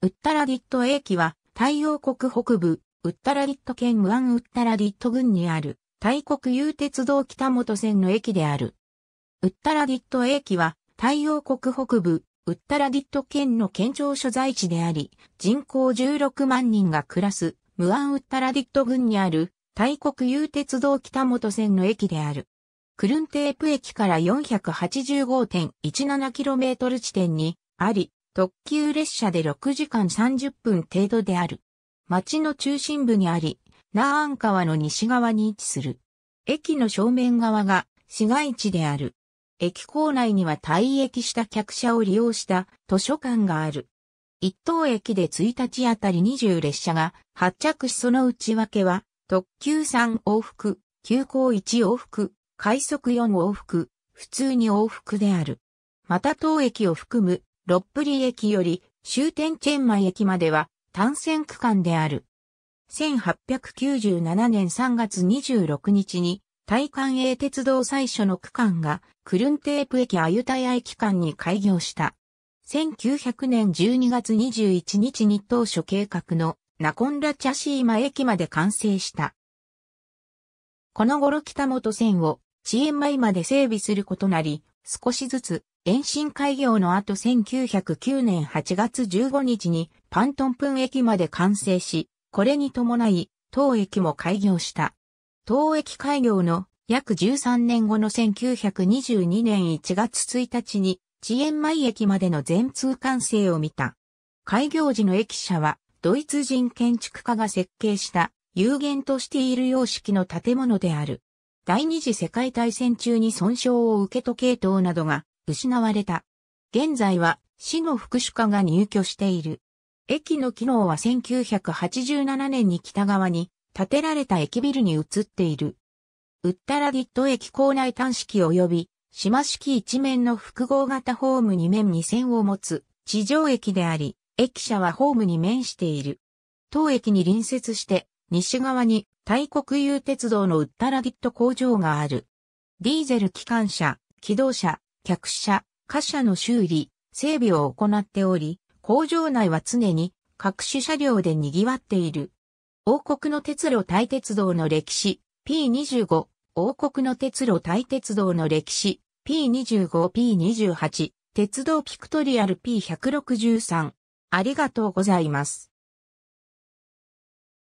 ウッタラディット駅は、太陽国北部、ウッタラディット県ムアンウッタラディット郡にある、大国有鉄道北本線の駅である。ウッタラディット駅は、太陽国北部、ウッタラディット県の県庁所在地であり、人口16万人が暮らす、ムアンウッタラディット郡にある、大国有鉄道北本線の駅である。クルンテープ駅から 485.17km 地点にあり、特急列車で6時間30分程度である。町の中心部にあり、ナーン川の西側に位置する。駅の正面側が市街地である。駅構内には退役した客車を利用した図書館がある。一等駅で1日あたり20列車が発着しその内訳は特急3往復、急行1往復、快速4往復、普通に往復である。また当駅を含むロップリ駅より終点チェンマイ駅までは単線区間である。1897年3月26日に、大韓営鉄道最初の区間が、クルンテープ駅アユタヤ駅間に開業した。1900年12月21日に当初計画のナコンラチャシーマ駅まで完成した。この頃北本線をチエンマイまで整備することなり、少しずつ延伸開業の後1909年8月15日にパントンプン駅まで完成し、これに伴い当駅も開業した。当駅開業の約13年後の1922年1月1日に遅延前駅までの全通完成を見た。開業時の駅舎はドイツ人建築家が設計した有限としている様式の建物である。第二次世界大戦中に損傷を受け時計塔などが失われた。現在は市の福祉課が入居している。駅の機能は1987年に北側に建てられた駅ビルに移っている。ウッタラディット駅構内端式及び島式一面の複合型ホーム2面2線を持つ地上駅であり、駅舎はホームに面している。当駅に隣接して西側に大国有鉄道のウッタラギット工場がある。ディーゼル機関車、機動車、客車、貨車の修理、整備を行っており、工場内は常に各種車両で賑わっている。王国の鉄路大鉄道の歴史 P25 王国の鉄路大鉄道の歴史 P25P28 鉄道ピクトリアル P163 ありがとうございます。